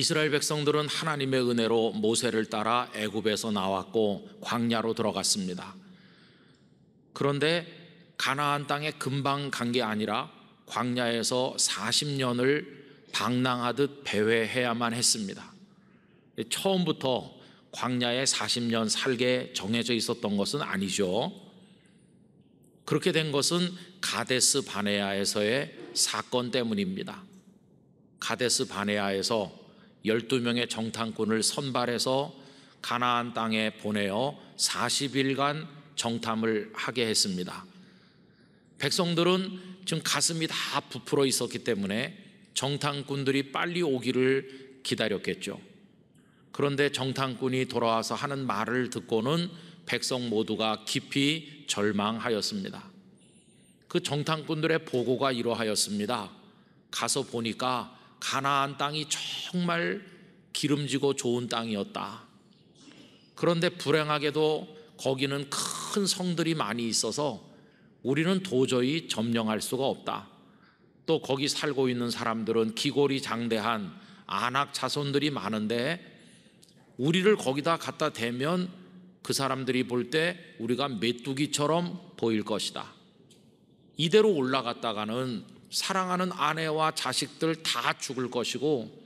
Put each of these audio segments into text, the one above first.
이스라엘 백성들은 하나님의 은혜로 모세를 따라 애굽에서 나왔고 광야로 들어갔습니다. 그런데 가나안 땅에 금방 간 게 아니라 광야에서 40년을 방랑하듯 배회해야만 했습니다. 처음부터 광야에 40년 살게 정해져 있었던 것은 아니죠. 그렇게 된 것은 가데스 바네아에서의 사건 때문입니다. 가데스 바네아에서 12명의 정탐꾼을 선발해서 가나안 땅에 보내어 40일간 정탐을 하게 했습니다. 백성들은 지금 가슴이 다 부풀어 있었기 때문에 정탐꾼들이 빨리 오기를 기다렸겠죠. 그런데 정탐꾼이 돌아와서 하는 말을 듣고는 백성 모두가 깊이 절망하였습니다. 그 정탐꾼들의 보고가 이러하였습니다. 가서 보니까 가나안 땅이 정말 기름지고 좋은 땅이었다. 그런데 불행하게도 거기는 큰 성들이 많이 있어서 우리는 도저히 점령할 수가 없다. 또 거기 살고 있는 사람들은 기골이 장대한 안악 자손들이 많은데 우리를 거기다 갖다 대면 그 사람들이 볼 때 우리가 메뚜기처럼 보일 것이다. 이대로 올라갔다가는 사랑하는 아내와 자식들 다 죽을 것이고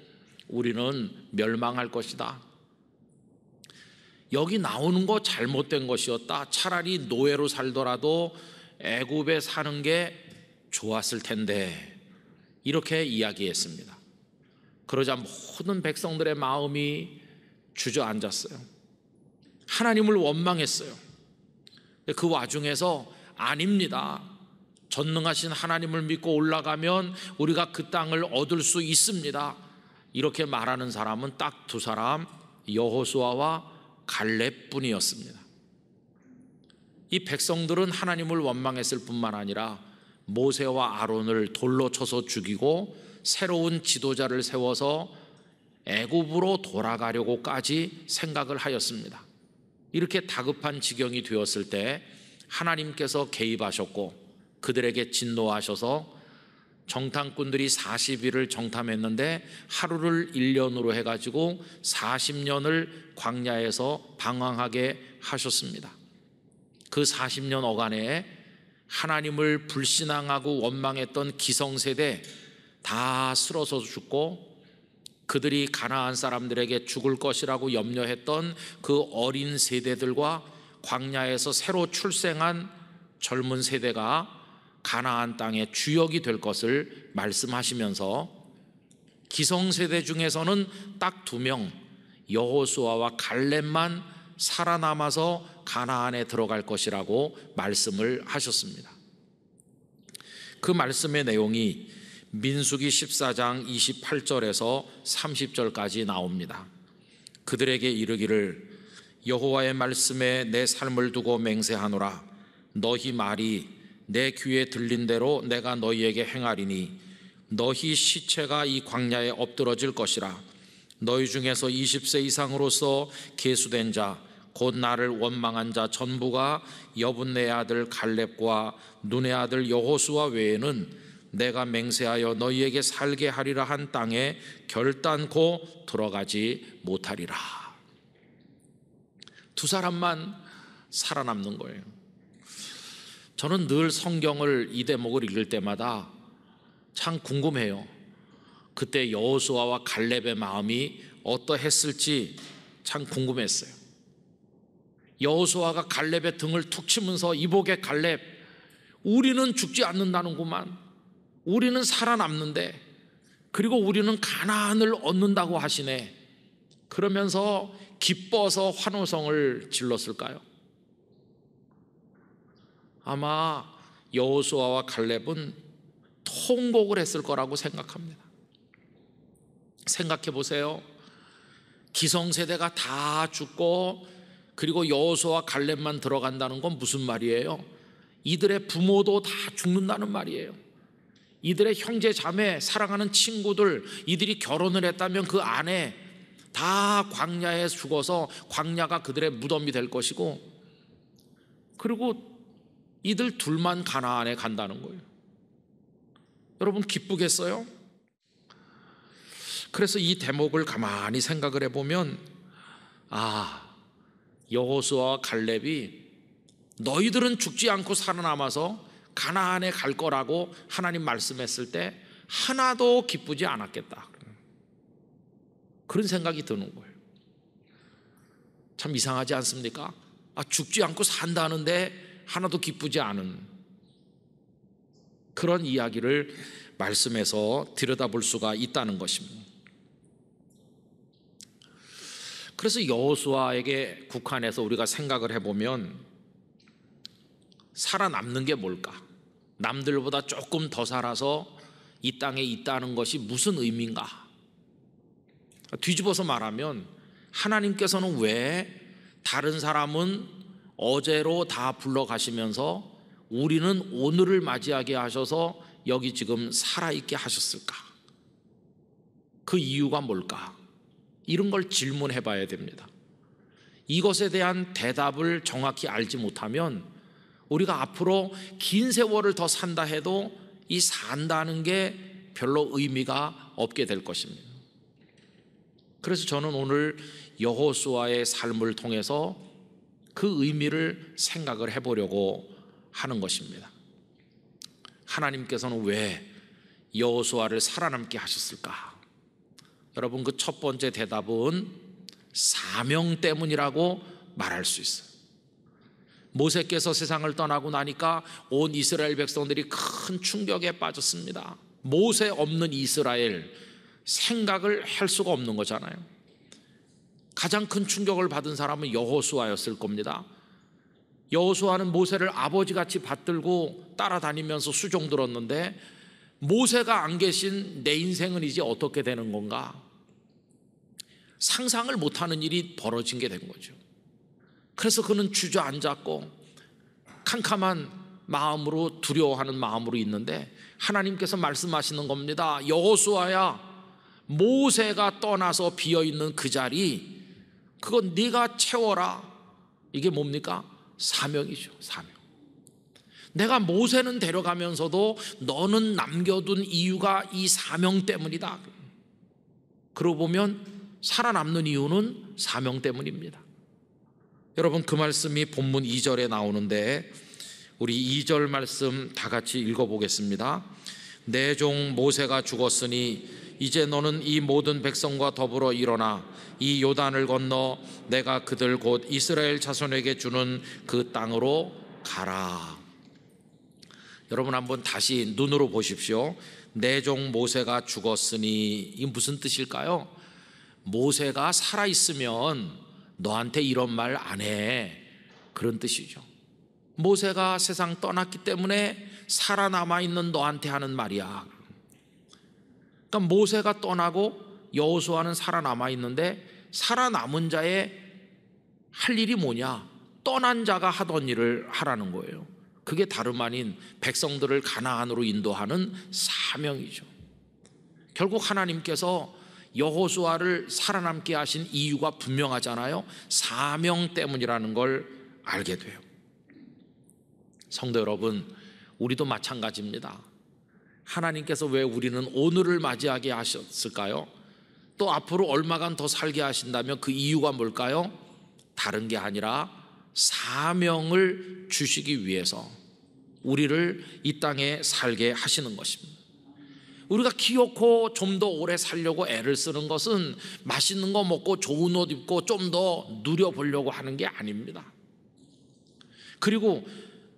우리는 멸망할 것이다. 여기 나오는 거 잘못된 것이었다. 차라리 노예로 살더라도 애굽에 사는 게 좋았을 텐데. 이렇게 이야기했습니다. 그러자 모든 백성들의 마음이 주저앉았어요. 하나님을 원망했어요. 그 와중에서 아닙니다. 전능하신 하나님을 믿고 올라가면 우리가 그 땅을 얻을 수 있습니다. 이렇게 말하는 사람은 딱 두 사람 여호수아와 갈렙뿐이었습니다. 이 백성들은 하나님을 원망했을 뿐만 아니라 모세와 아론을 돌로 쳐서 죽이고 새로운 지도자를 세워서 애굽으로 돌아가려고까지 생각을 하였습니다. 이렇게 다급한 지경이 되었을 때 하나님께서 개입하셨고 그들에게 진노하셔서 정탐꾼들이 40일을 정탐했는데 하루를 1년으로 해가지고 40년을 광야에서 방황하게 하셨습니다. 그 40년 어간에 하나님을 불신앙하고 원망했던 기성세대 다 쓸어서 죽고 그들이 가나안 사람들에게 죽을 것이라고 염려했던 그 어린 세대들과 광야에서 새로 출생한 젊은 세대가 가나안 땅의 주역이 될 것을 말씀하시면서 기성세대 중에서는 딱 두 명 여호수아와 갈렙만 살아남아서 가나안에 들어갈 것이라고 말씀을 하셨습니다. 그 말씀의 내용이 민수기 14장 28절에서 30절까지 나옵니다. 그들에게 이르기를 여호와의 말씀에 내 삶을 두고 맹세하노라 너희 말이 내 귀에 들린 대로 내가 너희에게 행하리니 너희 시체가 이 광야에 엎드러질 것이라 너희 중에서 20세 이상으로서 계수된 자 곧 나를 원망한 자 전부가 여분네 아들 갈렙과 눈의 아들 여호수와 외에는 내가 맹세하여 너희에게 살게 하리라 한 땅에 결단코 들어가지 못하리라. 두 사람만 살아남는 거예요. 저는 늘 성경을 이 대목을 읽을 때마다 참 궁금해요. 그때 여호수아와 갈렙의 마음이 어떠했을지 참 궁금했어요. 여호수아가 갈렙의 등을 툭 치면서 이복의 갈렙 우리는 죽지 않는다는구만. 우리는 살아남는데 그리고 우리는 가나안을 얻는다고 하시네. 그러면서 기뻐서 환호성을 질렀을까요? 아마 여호수아와 갈렙은 통곡을 했을 거라고 생각합니다. 생각해 보세요. 기성세대가 다 죽고 그리고 여호수와 갈렙만 들어간다는 건 무슨 말이에요? 이들의 부모도 다 죽는다는 말이에요. 이들의 형제 자매, 사랑하는 친구들, 이들이 결혼을 했다면 그 아내 다 광야에 죽어서 광야가 그들의 무덤이 될 것이고 그리고 이들 둘만 가나안에 간다는 거예요. 여러분 기쁘겠어요? 그래서 이 대목을 가만히 생각을 해보면 아 여호수아와 갈렙이 너희들은 죽지 않고 살아남아서 가나안에 갈 거라고 하나님 말씀했을 때 하나도 기쁘지 않았겠다. 그런 생각이 드는 거예요. 참 이상하지 않습니까? 아, 죽지 않고 산다는데 하나도 기쁘지 않은 그런 이야기를 말씀에서 들여다볼 수가 있다는 것입니다. 그래서 여호수아에게 국한에서 우리가 생각을 해보면 살아남는 게 뭘까? 남들보다 조금 더 살아서 이 땅에 있다는 것이 무슨 의미인가? 뒤집어서 말하면 하나님께서는 왜 다른 사람은 어제로 다 불러가시면서 우리는 오늘을 맞이하게 하셔서 여기 지금 살아있게 하셨을까? 그 이유가 뭘까? 이런 걸 질문해 봐야 됩니다. 이것에 대한 대답을 정확히 알지 못하면 우리가 앞으로 긴 세월을 더 산다 해도 이 산다는 게 별로 의미가 없게 될 것입니다. 그래서 저는 오늘 여호수아의 삶을 통해서 그 의미를 생각을 해보려고 하는 것입니다. 하나님께서는 왜 여호수아를 살아남게 하셨을까? 여러분 그 첫 번째 대답은 사명 때문이라고 말할 수 있어요. 모세께서 세상을 떠나고 나니까 온 이스라엘 백성들이 큰 충격에 빠졌습니다. 모세 없는 이스라엘 생각을 할 수가 없는 거잖아요. 가장 큰 충격을 받은 사람은 여호수아였을 겁니다. 여호수아는 모세를 아버지같이 받들고 따라다니면서 수종 들었는데 모세가 안 계신 내 인생은 이제 어떻게 되는 건가? 상상을 못하는 일이 벌어진 게 된 거죠. 그래서 그는 주저앉았고 캄캄한 마음으로 두려워하는 마음으로 있는데 하나님께서 말씀하시는 겁니다. 여호수아야 모세가 떠나서 비어 있는 그 자리 그건 네가 채워라. 이게 뭡니까? 사명이죠. 사명. 내가 모세는 데려가면서도 너는 남겨둔 이유가 이 사명 때문이다. 그러고 보면 살아남는 이유는 사명 때문입니다. 여러분 그 말씀이 본문 2절에 나오는데 우리 2절 말씀 다 같이 읽어보겠습니다. 내 종 모세가 죽었으니 이제 너는 이 모든 백성과 더불어 일어나 이 요단을 건너 내가 그들 곧 이스라엘 자손에게 주는 그 땅으로 가라. 여러분 한번 다시 눈으로 보십시오. 내 종 모세가 죽었으니 이게 무슨 뜻일까요? 모세가 살아 있으면 너한테 이런 말 안 해. 그런 뜻이죠. 모세가 세상 떠났기 때문에 살아남아 있는 너한테 하는 말이야. 그러니까 모세가 떠나고 여호수아는 살아남아 있는데 살아남은 자의 할 일이 뭐냐? 떠난 자가 하던 일을 하라는 거예요. 그게 다름 아닌 백성들을 가나안으로 인도하는 사명이죠. 결국 하나님께서 여호수아를 살아남게 하신 이유가 분명하잖아요. 사명 때문이라는 걸 알게 돼요. 성도 여러분, 우리도 마찬가지입니다. 하나님께서 왜 우리는 오늘을 맞이하게 하셨을까요? 또 앞으로 얼마간 더 살게 하신다면 그 이유가 뭘까요? 다른 게 아니라 사명을 주시기 위해서 우리를 이 땅에 살게 하시는 것입니다. 우리가 기어코 좀더 오래 살려고 애를 쓰는 것은 맛있는 거 먹고 좋은 옷 입고 좀 더 누려보려고 하는 게 아닙니다. 그리고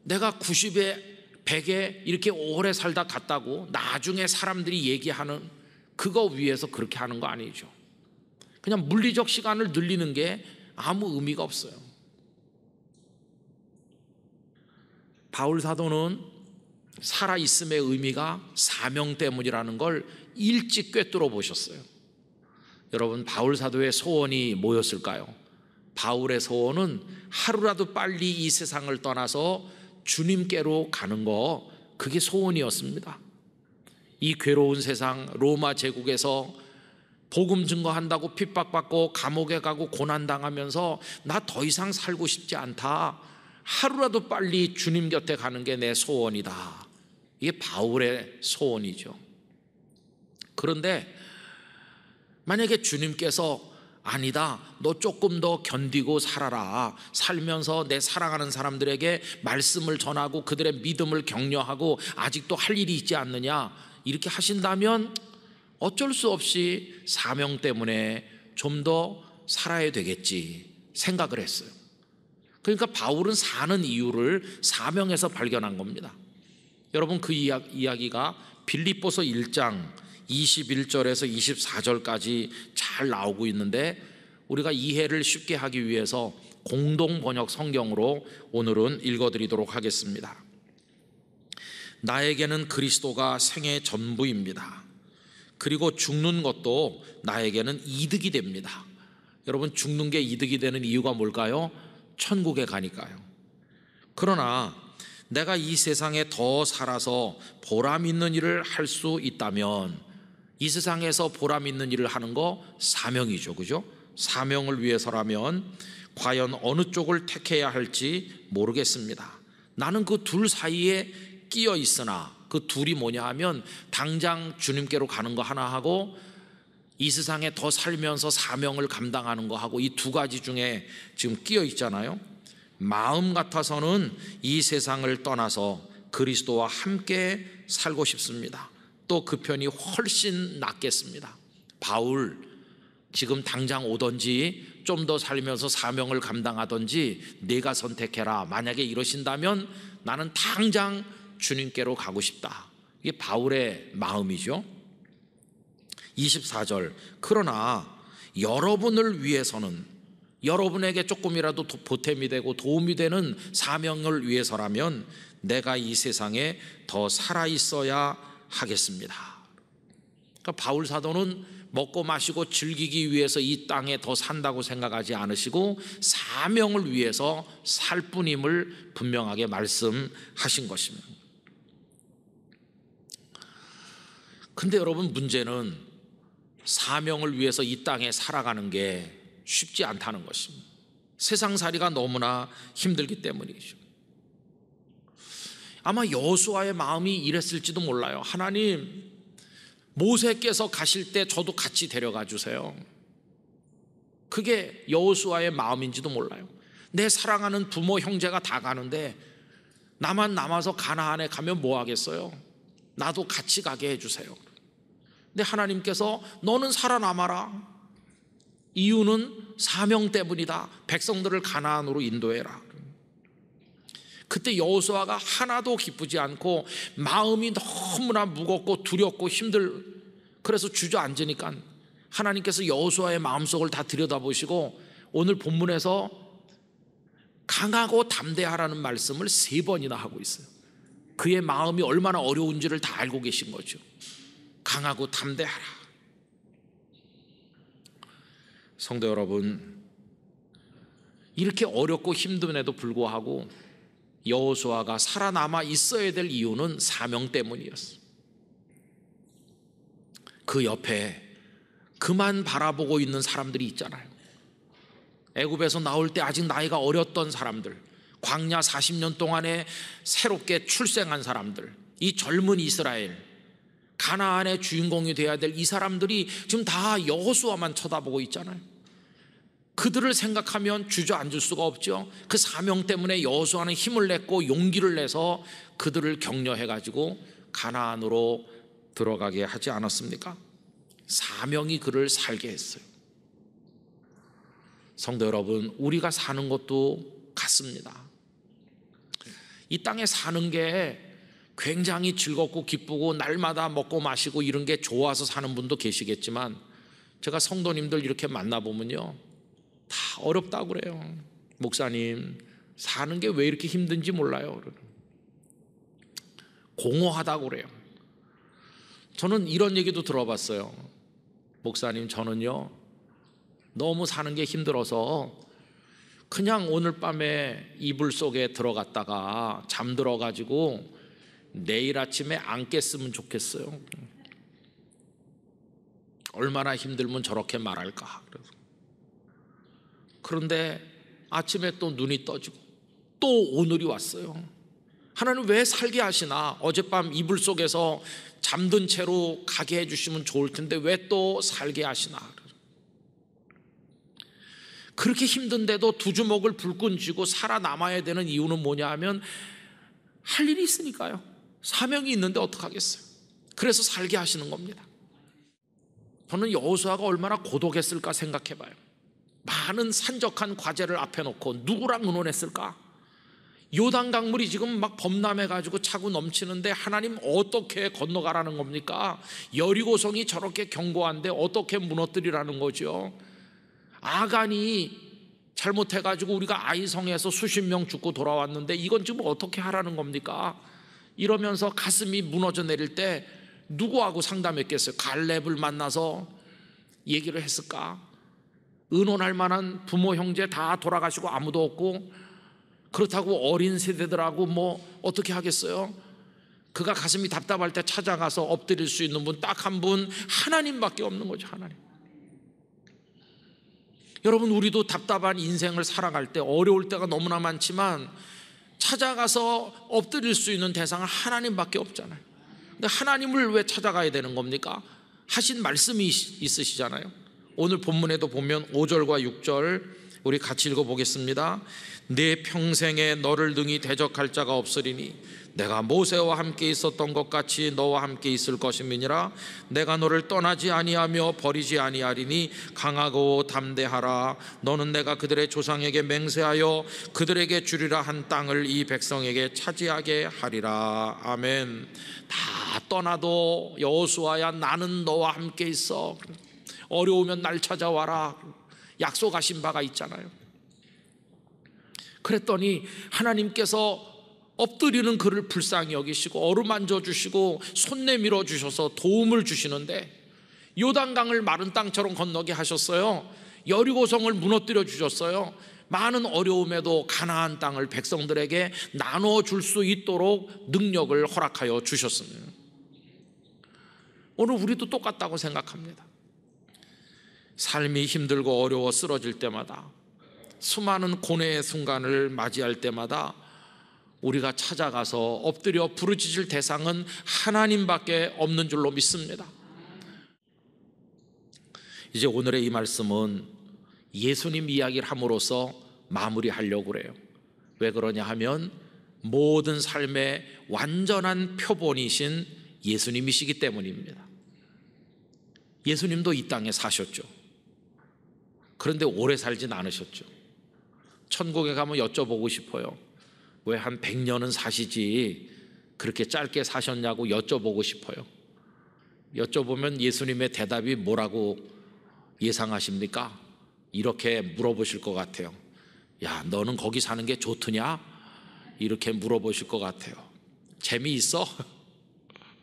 내가 90에 백에 이렇게 오래 살다 갔다고 나중에 사람들이 얘기하는 그거 위해서 그렇게 하는 거 아니죠. 그냥 물리적 시간을 늘리는 게 아무 의미가 없어요. 바울 사도는 살아 있음의 의미가 사명 때문이라는 걸 일찍 꿰뚫어 보셨어요. 여러분 바울 사도의 소원이 뭐였을까요? 바울의 소원은 하루라도 빨리 이 세상을 떠나서 주님께로 가는 거 그게 소원이었습니다. 이 괴로운 세상 로마 제국에서 복음 증거한다고 핍박받고 감옥에 가고 고난당하면서 나 더 이상 살고 싶지 않다. 하루라도 빨리 주님 곁에 가는 게 내 소원이다. 이게 바울의 소원이죠. 그런데 만약에 주님께서 아니다. 너 조금 더 견디고 살아라. 살면서 내 사랑하는 사람들에게 말씀을 전하고 그들의 믿음을 격려하고 아직도 할 일이 있지 않느냐. 이렇게 하신다면 어쩔 수 없이 사명 때문에 좀 더 살아야 되겠지 생각을 했어요. 그러니까 바울은 사는 이유를 사명에서 발견한 겁니다. 여러분 그 이야, 기가 빌립보서 1장 21절에서 24절까지 잘 나오고 있는데 우리가 이해를 쉽게 하기 위해서 공동 번역 성경으로 오늘은 읽어드리도록 하겠습니다. 나에게는 그리스도가 생애 전부입니다. 그리고 죽는 것도 나에게는 이득이 됩니다. 여러분 죽는 게 이득이 되는 이유가 뭘까요? 천국에 가니까요. 그러나 내가 이 세상에 더 살아서 보람 있는 일을 할 수 있다면 이 세상에서 보람 있는 일을 하는 거 사명이죠. 그죠? 사명을 위해서라면 과연 어느 쪽을 택해야 할지 모르겠습니다. 나는 그 둘 사이에 끼어 있으나 그 둘이 뭐냐 하면 당장 주님께로 가는 거 하나 하고 이 세상에 더 살면서 사명을 감당하는 거 하고 이 두 가지 중에 지금 끼어 있잖아요. 마음 같아서는 이 세상을 떠나서 그리스도와 함께 살고 싶습니다. 또그 편이 훨씬 낫겠습니다. 바울 지금 당장 오든지 좀 더 살면서 사명을 감당하든지 내가 선택해라. 만약에 이러신다면 나는 당장 주님께로 가고 싶다. 이게 바울의 마음이죠. 24절. 그러나 여러분을 위해서는 여러분에게 조금이라도 보탬이 되고 도움이 되는 사명을 위해서라면 내가 이 세상에 더 살아있어야 하겠습니다. 그러니까 바울 사도는 먹고 마시고 즐기기 위해서 이 땅에 더 산다고 생각하지 않으시고 사명을 위해서 살 뿐임을 분명하게 말씀하신 것입니다. 근데 여러분 문제는 사명을 위해서 이 땅에 살아가는 게 쉽지 않다는 것입니다. 세상살이가 너무나 힘들기 때문이죠. 아마 여수와의 마음이 이랬을지도 몰라요. 하나님, 모세께서 가실 때 저도 같이 데려가 주세요. 그게 여호수아의 마음인지도 몰라요. 내 사랑하는 부모 형제가 다 가는데 나만 남아서 가나안에 가면 뭐 하겠어요? 나도 같이 가게 해 주세요. 근데 하나님께서 너는 살아남아라. 이유는 사명 때문이다. 백성들을 가나안으로 인도해라. 그때 여호수아가 하나도 기쁘지 않고 마음이 너무나 무겁고 두렵고 힘들 그래서 주저앉으니까 하나님께서 여호수아의 마음속을 다 들여다보시고 오늘 본문에서 강하고 담대하라는 말씀을 세 번이나 하고 있어요. 그의 마음이 얼마나 어려운지를 다 알고 계신 거죠. 강하고 담대하라. 성도 여러분, 이렇게 어렵고 힘든에도 불구하고 여호수아가 살아남아 있어야 될 이유는 사명 때문이었어. 그 옆에 그만 바라보고 있는 사람들이 있잖아요. 애굽에서 나올 때 아직 나이가 어렸던 사람들, 광야 40년 동안에 새롭게 출생한 사람들, 이 젊은 이스라엘, 가나안의 주인공이 되어야 될 이 사람들이 지금 다 여호수아만 쳐다보고 있잖아요. 그들을 생각하면 주저앉을 수가 없죠. 그 사명 때문에 여수아는 힘을 냈고 용기를 내서 그들을 격려해 가지고 가나안으로 들어가게 하지 않았습니까? 사명이 그를 살게 했어요. 성도 여러분, 우리가 사는 것도 같습니다. 이 땅에 사는 게 굉장히 즐겁고 기쁘고 날마다 먹고 마시고 이런 게 좋아서 사는 분도 계시겠지만 제가 성도님들 이렇게 만나보면요. 다 어렵다고 그래요. 목사님, 사는 게 왜 이렇게 힘든지 몰라요. 공허하다고 그래요. 저는 이런 얘기도 들어봤어요. 목사님, 저는요, 너무 사는 게 힘들어서 그냥 오늘 밤에 이불 속에 들어갔다가 잠들어 가지고 내일 아침에 안 깼으면 좋겠어요. 얼마나 힘들면 저렇게 말할까. 그래서 그런데 아침에 또 눈이 떠지고 또 오늘이 왔어요. 하나님 왜 살게 하시나? 어젯밤 이불 속에서 잠든 채로 가게 해주시면 좋을 텐데 왜 또 살게 하시나? 그렇게 힘든데도 두 주먹을 불끈 쥐고 살아남아야 되는 이유는 뭐냐 하면 할 일이 있으니까요. 사명이 있는데 어떡하겠어요. 그래서 살게 하시는 겁니다. 저는 여호수아가 얼마나 고독했을까 생각해 봐요. 많은 산적한 과제를 앞에 놓고 누구랑 의논했을까? 요단 강물이 지금 막 범람해 가지고 차고 넘치는데 하나님 어떻게 건너가라는 겁니까? 여리고성이 저렇게 견고한데 어떻게 무너뜨리라는 거죠? 아간이 잘못해 가지고 우리가 아이성에서 수십 명 죽고 돌아왔는데 이건 지금 어떻게 하라는 겁니까? 이러면서 가슴이 무너져 내릴 때 누구하고 상담했겠어요? 갈렙을 만나서 얘기를 했을까? 의논할 만한 부모 형제 다 돌아가시고 아무도 없고 그렇다고 어린 세대들하고 뭐 어떻게 하겠어요? 그가 가슴이 답답할 때 찾아가서 엎드릴 수 있는 분 딱 한 분 하나님밖에 없는 거죠 하나님. 여러분 우리도 답답한 인생을 살아갈 때 어려울 때가 너무나 많지만 찾아가서 엎드릴 수 있는 대상은 하나님밖에 없잖아요. 근데 하나님을 왜 찾아가야 되는 겁니까? 하신 말씀이 있으시잖아요. 오늘 본문에도 보면 5절과 6절 우리 같이 읽어보겠습니다. 내 평생에 너를 능히 대적할 자가 없으리니 내가 모세와 함께 있었던 것 같이 너와 함께 있을 것임이니라 내가 너를 떠나지 아니하며 버리지 아니하리니 강하고 담대하라 너는 내가 그들의 조상에게 맹세하여 그들에게 주리라 한 땅을 이 백성에게 차지하게 하리라 아멘 다 떠나도 여호수아야 나는 너와 함께 있어 어려우면 날 찾아와라. 약속하신 바가 있잖아요. 그랬더니 하나님께서 엎드리는 그를 불쌍히 여기시고 어루만져 주시고 손 내밀어 주셔서 도움을 주시는데 요단강을 마른 땅처럼 건너게 하셨어요. 여리고성을 무너뜨려 주셨어요. 많은 어려움에도 가나안 땅을 백성들에게 나눠 줄 수 있도록 능력을 허락하여 주셨습니다. 오늘 우리도 똑같다고 생각합니다. 삶이 힘들고 어려워 쓰러질 때마다 수많은 고뇌의 순간을 맞이할 때마다 우리가 찾아가서 엎드려 부르짖을 대상은 하나님밖에 없는 줄로 믿습니다. 이제 오늘의 이 말씀은 예수님 이야기를 함으로써 마무리하려고 그래요. 왜 그러냐 하면 모든 삶의 완전한 표본이신 예수님이시기 때문입니다. 예수님도 이 땅에 사셨죠. 그런데 오래 살진 않으셨죠. 천국에 가면 여쭤보고 싶어요. 왜 한 100년은 사시지 그렇게 짧게 사셨냐고 여쭤보고 싶어요. 여쭤보면 예수님의 대답이 뭐라고 예상하십니까? 이렇게 물어보실 것 같아요. 야, 너는 거기 사는 게 좋더냐? 이렇게 물어보실 것 같아요. 재미있어?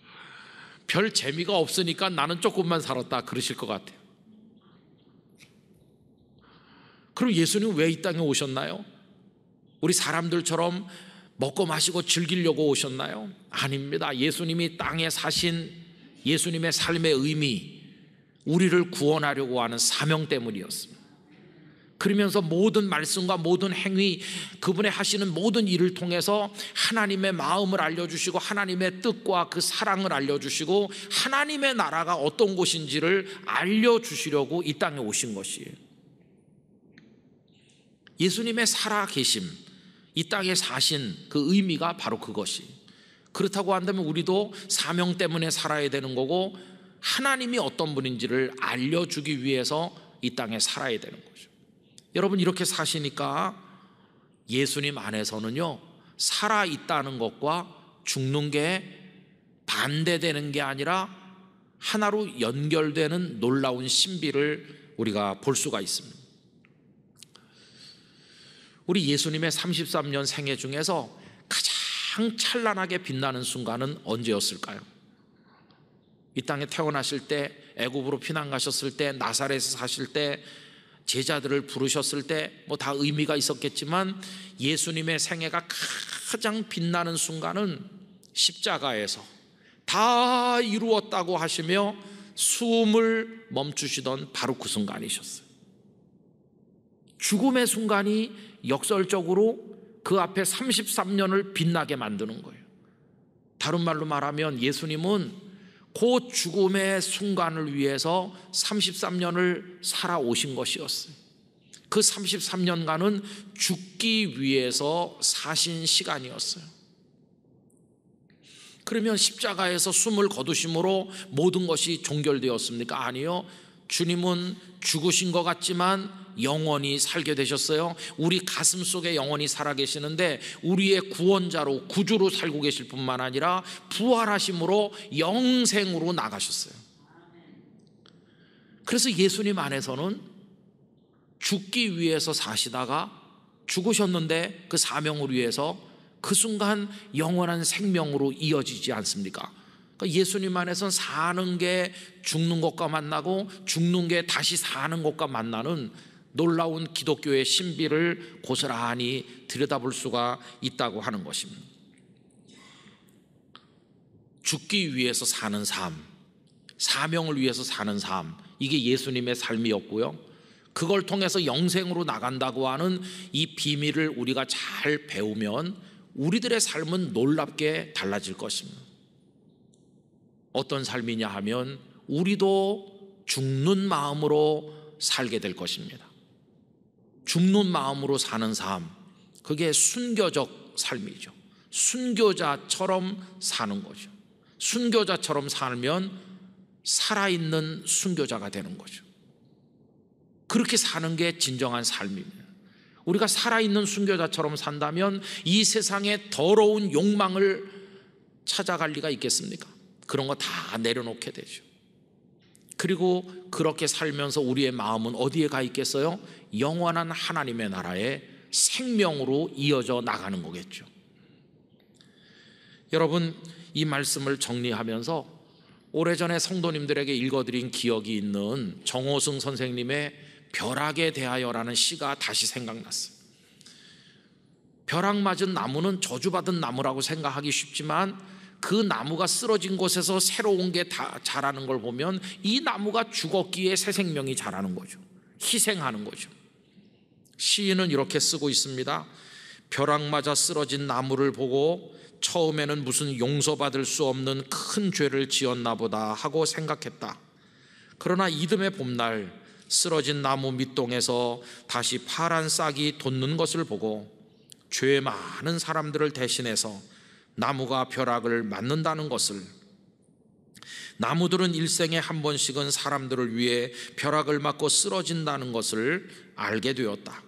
별 재미가 없으니까 나는 조금만 살았다. 그러실 것 같아요. 그럼 예수님 은왜 이 땅에 오셨나요? 우리 사람들처럼 먹고 마시고 즐기려고 오셨나요? 아닙니다. 예수님이 땅에 사신 예수님의 삶의 의미, 우리를 구원하려고 하는 사명 때문이었습니다. 그러면서 모든 말씀과 모든 행위, 그분의 하시는 모든 일을 통해서 하나님의 마음을 알려주시고 하나님의 뜻과 그 사랑을 알려주시고 하나님의 나라가 어떤 곳인지를 알려주시려고 이 땅에 오신 것이에요. 예수님의 살아계심, 이 땅에 사신 그 의미가 바로 그것이. 그렇다고 한다면 우리도 사명 때문에 살아야 되는 거고 하나님이 어떤 분인지를 알려주기 위해서 이 땅에 살아야 되는 거죠. 여러분 이렇게 사시니까 예수님 안에서는요 살아 있다는 것과 죽는 게 반대되는 게 아니라 하나로 연결되는 놀라운 신비를 우리가 볼 수가 있습니다. 우리 예수님의 33년 생애 중에서 가장 찬란하게 빛나는 순간은 언제였을까요? 이 땅에 태어나실 때, 애굽으로 피난 가셨을 때, 나사렛에서 사실 때, 제자들을 부르셨을 때뭐 다 의미가 있었겠지만 예수님의 생애가 가장 빛나는 순간은 십자가에서 다 이루었다고 하시며 숨을 멈추시던 바로 그 순간이셨어요. 죽음의 순간이 역설적으로 그 앞에 33년을 빛나게 만드는 거예요. 다른 말로 말하면 예수님은 곧 죽음의 순간을 위해서 33년을 살아오신 것이었어요. 그 33년간은 죽기 위해서 사신 시간이었어요. 그러면 십자가에서 숨을 거두심으로 모든 것이 종결되었습니까? 아니요. 주님은 죽으신 것 같지만 영원히 살게 되셨어요. 우리 가슴 속에 영원히 살아 계시는데 우리의 구원자로 구주로 살고 계실 뿐만 아니라 부활하심으로 영생으로 나가셨어요. 그래서 예수님 안에서는 죽기 위해서 사시다가 죽으셨는데 그 사명을 위해서 그 순간 영원한 생명으로 이어지지 않습니까? 그러니까 예수님 안에서는 사는 게 죽는 것과 만나고 죽는 게 다시 사는 것과 만나는 놀라운 기독교의 신비를 고스란히 들여다볼 수가 있다고 하는 것입니다. 죽기 위해서 사는 삶, 사명을 위해서 사는 삶, 이게 예수님의 삶이었고요. 그걸 통해서 영생으로 나간다고 하는 이 비밀을 우리가 잘 배우면 우리들의 삶은 놀랍게 달라질 것입니다. 어떤 삶이냐 하면 우리도 죽는 마음으로 살게 될 것입니다. 죽는 마음으로 사는 삶, 그게 순교적 삶이죠. 순교자처럼 사는 거죠. 순교자처럼 살면 살아있는 순교자가 되는 거죠. 그렇게 사는 게 진정한 삶입니다. 우리가 살아있는 순교자처럼 산다면 이세상에 더러운 욕망을 찾아갈 리가 있겠습니까? 그런 거 다 내려놓게 되죠. 그리고 그렇게 살면서 우리의 마음은 어디에 가 있겠어요? 영원한 하나님의 나라에 생명으로 이어져 나가는 거겠죠. 여러분, 이 말씀을 정리하면서 오래전에 성도님들에게 읽어드린 기억이 있는 정호승 선생님의 벼락에 대하여라는 시가 다시 생각났어요. 벼락 맞은 나무는 저주받은 나무라고 생각하기 쉽지만 그 나무가 쓰러진 곳에서 새로운 게 다 자라는 걸 보면 이 나무가 죽었기에 새 생명이 자라는 거죠. 희생하는 거죠. 시인은 이렇게 쓰고 있습니다. 벼락 맞아 쓰러진 나무를 보고 처음에는 무슨 용서받을 수 없는 큰 죄를 지었나 보다 하고 생각했다. 그러나 이듬해 봄날 쓰러진 나무 밑동에서 다시 파란 싹이 돋는 것을 보고 죄 많은 사람들을 대신해서 나무가 벼락을 맞는다는 것을 나무들은 일생에 한 번씩은 사람들을 위해 벼락을 맞고 쓰러진다는 것을 알게 되었다.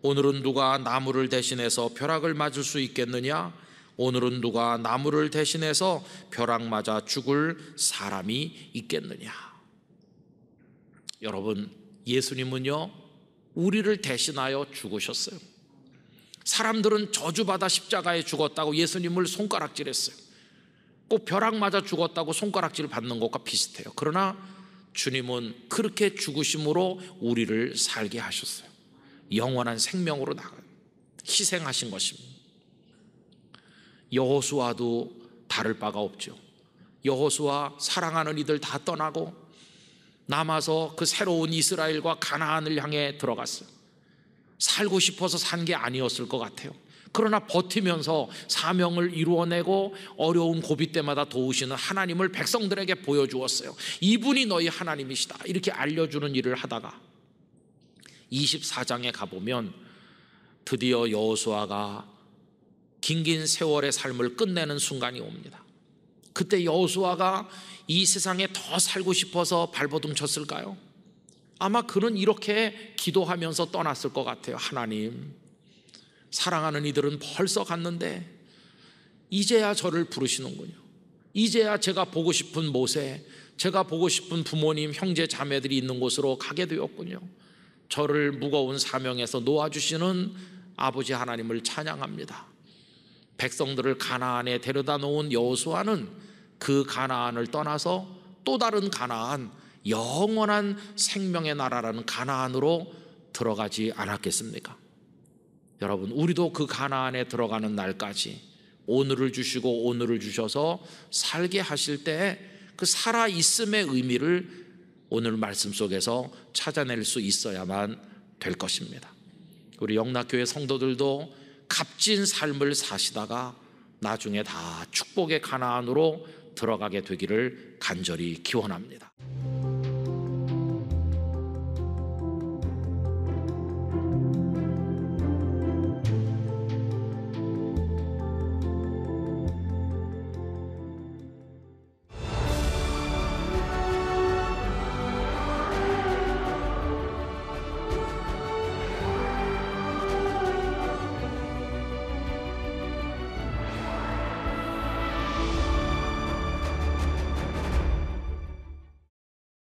오늘은 누가 나무를 대신해서 벼락을 맞을 수 있겠느냐? 오늘은 누가 나무를 대신해서 벼락 맞아 죽을 사람이 있겠느냐? 여러분, 예수님은요, 우리를 대신하여 죽으셨어요. 사람들은 저주받아 십자가에 죽었다고 예수님을 손가락질했어요. 꼭 벼락 맞아 죽었다고 손가락질 받는 것과 비슷해요. 그러나 주님은 그렇게 죽으심으로 우리를 살게 하셨어요. 영원한 생명으로 나가 희생하신 것입니다. 여호수아도 다를 바가 없죠. 여호수아 사랑하는 이들 다 떠나고 남아서 그 새로운 이스라엘과 가나안을 향해 들어갔어요. 살고 싶어서 산 게 아니었을 것 같아요. 그러나 버티면서 사명을 이루어내고 어려운 고비 때마다 도우시는 하나님을 백성들에게 보여주었어요. 이분이 너희 하나님이시다. 이렇게 알려주는 일을 하다가 24장에 가보면 드디어 여호수아가 긴긴 세월의 삶을 끝내는 순간이 옵니다. 그때 여호수아가 이 세상에 더 살고 싶어서 발버둥 쳤을까요? 아마 그는 이렇게 기도하면서 떠났을 것 같아요. 하나님, 사랑하는 이들은 벌써 갔는데, 이제야 저를 부르시는군요. 이제야 제가 보고 싶은 모세, 제가 보고 싶은 부모님, 형제, 자매들이 있는 곳으로 가게 되었군요. 저를 무거운 사명에서 놓아주시는 아버지 하나님을 찬양합니다. 백성들을 가나안에 데려다 놓은 여호수아는 그 가나안을 떠나서 또 다른 가나안, 영원한 생명의 나라라는 가나안으로 들어가지 않았겠습니까? 여러분, 우리도 그 가나안에 들어가는 날까지 오늘을 주시고 오늘을 주셔서 살게 하실 때 그 살아 있음의 의미를 오늘 말씀 속에서 찾아낼 수 있어야만 될 것입니다. 우리 영락교회 성도들도 값진 삶을 사시다가 나중에 다 축복의 가나안으로 들어가게 되기를 간절히 기원합니다.